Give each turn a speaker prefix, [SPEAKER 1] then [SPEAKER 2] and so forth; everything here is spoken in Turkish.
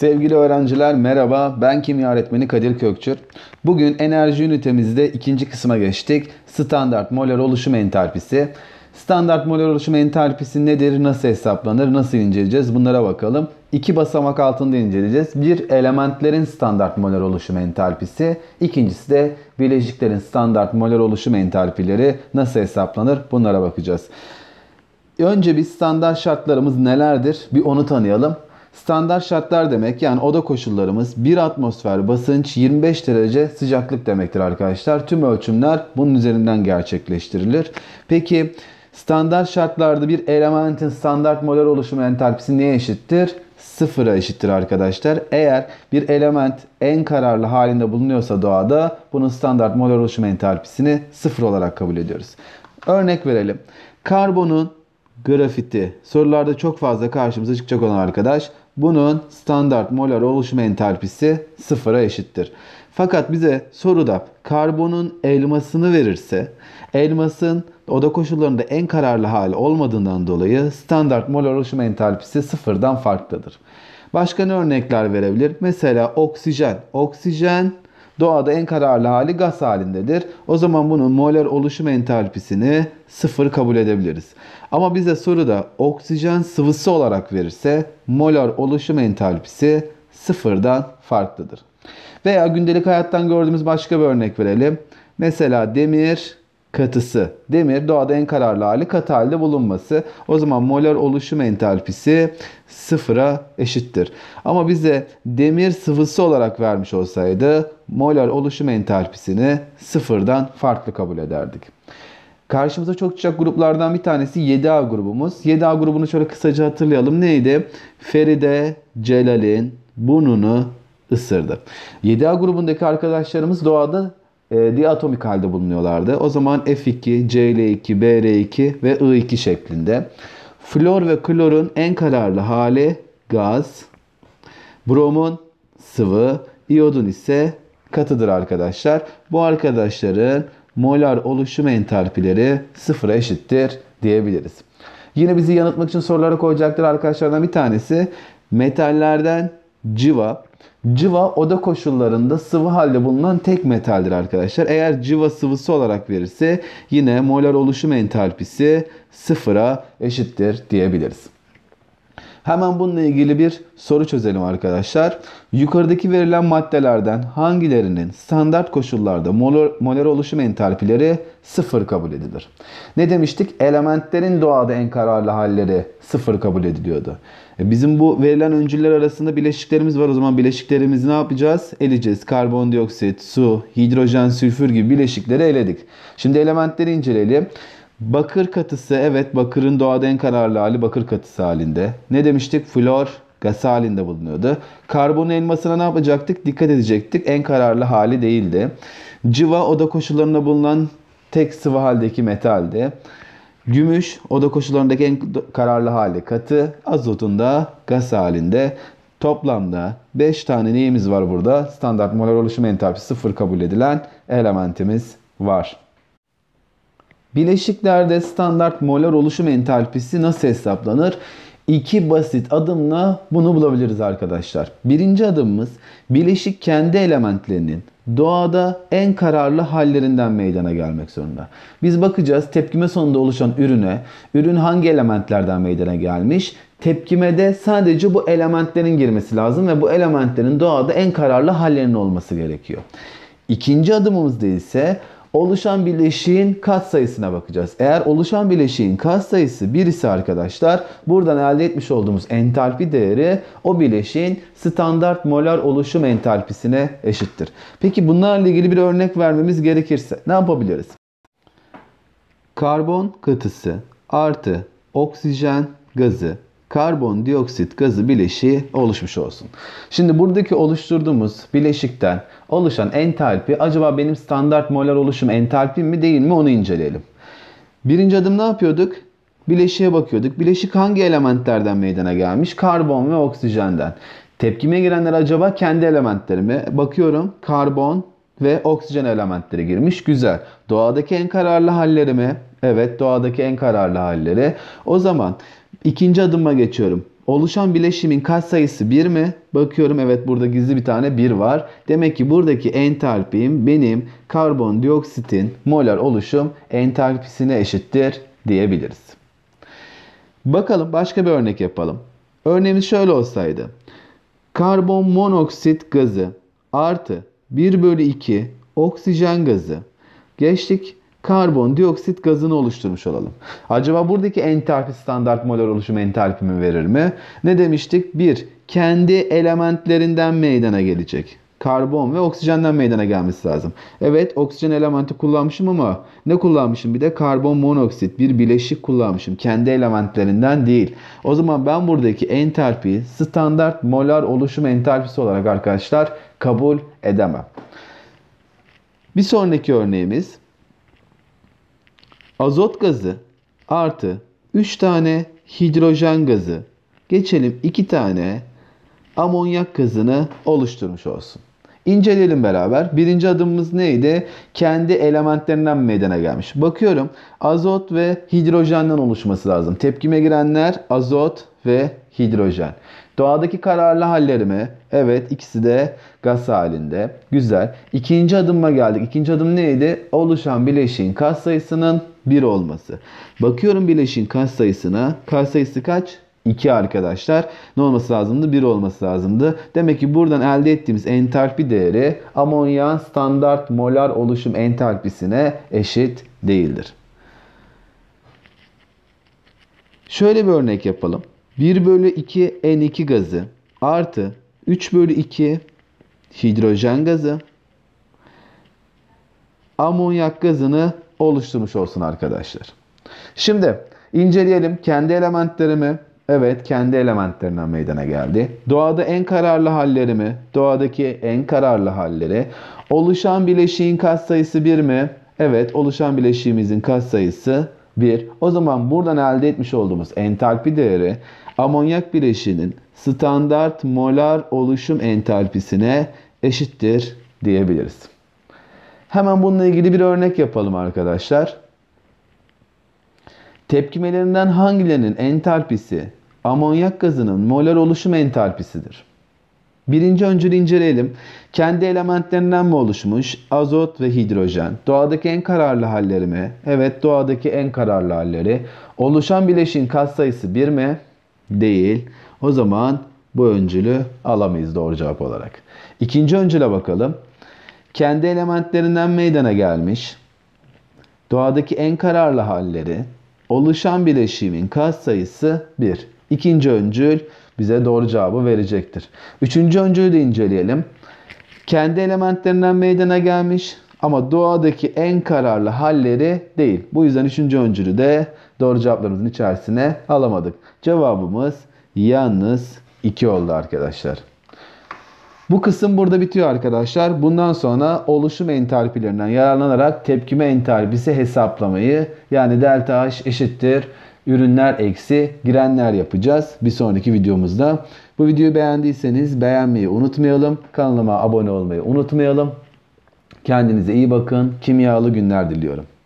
[SPEAKER 1] Sevgili öğrenciler merhaba ben kimya öğretmeni Kadir Kökçür. Bugün enerji ünitemizde ikinci kısma geçtik. Standart molar oluşum entalpisi. Standart molar oluşum entalpisi nedir, nasıl hesaplanır, nasıl inceleyeceğiz bunlara bakalım. İki basamak altında inceleyeceğiz. Bir elementlerin standart molar oluşum entalpisi. İkincisi de bileşiklerin standart molar oluşum entalpileri nasıl hesaplanır bunlara bakacağız. Önce bir standart şartlarımız nelerdir bir onu tanıyalım. Standart şartlar demek yani oda koşullarımız 1 atmosfer basınç 25 derece sıcaklık demektir arkadaşlar. Tüm ölçümler bunun üzerinden gerçekleştirilir. Peki standart şartlarda bir elementin standart molar oluşumu entalpisi neye eşittir? sıfıra eşittir arkadaşlar. Eğer bir element en kararlı halinde bulunuyorsa doğada bunun standart molar oluşum entalpisini sıfır olarak kabul ediyoruz. Örnek verelim. Karbonun grafiti sorularda çok fazla karşımıza çıkacak olan arkadaş bunun standart molar oluşum entalpisi sıfıra eşittir. Fakat bize soruda karbonun elmasını verirse elmasın oda koşullarında en kararlı hali olmadığından dolayı standart molar oluşum entalpisi sıfırdan farklıdır. Başka ne örnekler verebilir? Mesela oksijen. Oksijen Doğada en kararlı hali gaz halindedir. O zaman bunun moler oluşum entalpisini sıfır kabul edebiliriz. Ama bize soruda oksijen sıvısı olarak verirse molar oluşum entalpisi sıfırdan farklıdır. Veya gündelik hayattan gördüğümüz başka bir örnek verelim. Mesela demir katısı. Demir doğada en kararlı hali katı halde bulunması. O zaman molar oluşum entalpisi sıfıra eşittir. Ama bize demir sıvısı olarak vermiş olsaydı molar oluşum entalpisini sıfırdan farklı kabul ederdik. Karşımıza çok çıkacak gruplardan bir tanesi 7A grubumuz. 7A grubunu şöyle kısaca hatırlayalım. Neydi? Feride, Celal'in bununu ısırdı. 7A grubundaki arkadaşlarımız doğada e, diatomik halde bulunuyorlardı. O zaman F2, Cl2, Br2 ve I2 şeklinde. Flor ve klorun en kararlı hali gaz, bromun sıvı, iyodun ise katıdır arkadaşlar. Bu arkadaşların molar oluşum entalpileri sıfıra eşittir diyebiliriz. Yine bizi yanıtmak için sorulara koyacaktır arkadaşlardan bir tanesi. Metallerden civa, Civa oda koşullarında sıvı halde bulunan tek metaldir arkadaşlar. Eğer civa sıvısı olarak verirse yine molar oluşum entalpisi sıfıra eşittir diyebiliriz. Hemen bununla ilgili bir soru çözelim arkadaşlar. Yukarıdaki verilen maddelerden hangilerinin standart koşullarda molar, molar oluşum entalpileri sıfır kabul edilir? Ne demiştik? Elementlerin doğada en kararlı halleri sıfır kabul ediliyordu. E, bizim bu verilen öncüler arasında bileşiklerimiz var. O zaman bileşiklerimizi ne yapacağız? Eleyeceğiz. Karbondioksit, su, hidrojen, sülfür gibi bileşikleri eledik. Şimdi elementleri inceleyelim. Bakır katısı evet bakırın doğada en kararlı hali bakır katısı halinde. Ne demiştik? Flor gaz halinde bulunuyordu. Karbon elmasına ne yapacaktık? Dikkat edecektik. En kararlı hali değildi. Civa oda koşullarında bulunan tek sıvı haldeki metaldi. Gümüş oda koşullarındaki en kararlı hali katı, azotun da gaz halinde. Toplamda 5 tane neyimiz var burada? Standart molar oluşum entalpisi 0 kabul edilen elementimiz var. Bileşiklerde standart molar oluşum entalpisi nasıl hesaplanır? iki basit adımla bunu bulabiliriz arkadaşlar. Birinci adımımız bileşik kendi elementlerinin doğada en kararlı hallerinden meydana gelmek zorunda. Biz bakacağız tepkime sonunda oluşan ürüne, ürün hangi elementlerden meydana gelmiş? Tepkimede sadece bu elementlerin girmesi lazım ve bu elementlerin doğada en kararlı hallerinin olması gerekiyor. İkinci adımımızda ise oluşan bileşiğin sayısına bakacağız. Eğer oluşan bileşiğin sayısı 1 ise arkadaşlar buradan elde etmiş olduğumuz entalpi değeri o bileşiğin standart molar oluşum entalpisine eşittir. Peki bunlarla ilgili bir örnek vermemiz gerekirse ne yapabiliriz? Karbon katısı artı oksijen gazı karbondioksit gazı bileşiği oluşmuş olsun. Şimdi buradaki oluşturduğumuz bileşikten oluşan entalpi acaba benim standart molar oluşum entalpim mi değil mi onu inceleyelim. Birinci adım ne yapıyorduk? Bileşiğe bakıyorduk. Bileşik hangi elementlerden meydana gelmiş? Karbon ve oksijenden. Tepkime girenler acaba kendi elementlerimi? Bakıyorum karbon ve oksijen elementleri girmiş. Güzel. Doğadaki en kararlı hallerimi? Evet doğadaki en kararlı halleri. O zaman İkinci adıma geçiyorum. Oluşan bileşimin sayısı 1 mi? Bakıyorum evet burada gizli bir tane 1 var. Demek ki buradaki entalpim benim karbondioksitin molar oluşum entalpisine eşittir diyebiliriz. Bakalım başka bir örnek yapalım. Örneğimiz şöyle olsaydı. Karbon monoksit gazı artı 1 bölü 2 oksijen gazı. Geçtik karbondioksit gazını oluşturmuş olalım. Acaba buradaki entalpi standart molar oluşum entalpi mi verir mi? Ne demiştik? 1. Kendi elementlerinden meydana gelecek. Karbon ve oksijenden meydana gelmesi lazım. Evet oksijen elementi kullanmışım ama ne kullanmışım? Bir de karbon monoksit bir bileşik kullanmışım. Kendi elementlerinden değil. O zaman ben buradaki entalpiyi standart molar oluşum entalpisi olarak arkadaşlar kabul edemem. Bir sonraki örneğimiz azot gazı artı 3 tane hidrojen gazı geçelim 2 tane amonyak gazını oluşturmuş olsun. İnceleyelim beraber. Birinci adımımız neydi? Kendi elementlerinden meydana gelmiş. Bakıyorum azot ve hidrojenden oluşması lazım. Tepkime girenler azot ve hidrojen. Doğadaki kararlı hallerimi evet ikisi de gaz halinde. Güzel. İkinci adıma geldik. İkinci adım neydi? Oluşan bileşiğin kas sayısının 1 olması. Bakıyorum bileşin kas sayısına. Kas sayısı kaç? 2 arkadaşlar. Ne olması lazımdı? 1 olması lazımdı. Demek ki buradan elde ettiğimiz entalpi değeri amonyağın standart molar oluşum entalpisine eşit değildir. Şöyle bir örnek yapalım. 1 bölü 2 N2 gazı artı 3 bölü 2 hidrojen gazı amonyak gazını oluşturmuş olsun arkadaşlar. Şimdi inceleyelim kendi elementlerimi. Evet kendi elementlerinden meydana geldi. Doğada en kararlı hallerimi, doğadaki en kararlı halleri, oluşan bileşiğin katsayısı 1 mi? Evet oluşan bileşiğimizin katsayısı 1. O zaman buradan elde etmiş olduğumuz entalpi değeri amonyak bileşiğinin standart molar oluşum entalpisine eşittir diyebiliriz. Hemen bununla ilgili bir örnek yapalım arkadaşlar. Tepkimelerinden hangilerinin entalpisi amonyak gazının molar oluşum entalpisidir? Birinci öncülü inceleyelim. Kendi elementlerinden mi oluşmuş? Azot ve hidrojen. Doğadaki en kararlı halleri mi? Evet doğadaki en kararlı halleri. Oluşan bileşin kat sayısı 1 mi? Değil. O zaman bu öncülü alamayız doğru cevap olarak. İkinci öncüle bakalım kendi elementlerinden meydana gelmiş, doğadaki en kararlı halleri, oluşan bileşimin bileşiğimin sayısı 1. İkinci öncül bize doğru cevabı verecektir. Üçüncü öncülü de inceleyelim. Kendi elementlerinden meydana gelmiş ama doğadaki en kararlı halleri değil. Bu yüzden üçüncü öncülü de doğru cevaplarımızın içerisine alamadık. Cevabımız yalnız 2 oldu arkadaşlar. Bu kısım burada bitiyor arkadaşlar. Bundan sonra oluşum entalpilerinden yararlanarak tepkime entalpisi hesaplamayı yani delta H eşittir ürünler eksi girenler yapacağız bir sonraki videomuzda. Bu videoyu beğendiyseniz beğenmeyi unutmayalım. Kanalıma abone olmayı unutmayalım. Kendinize iyi bakın. Kimyalı günler diliyorum.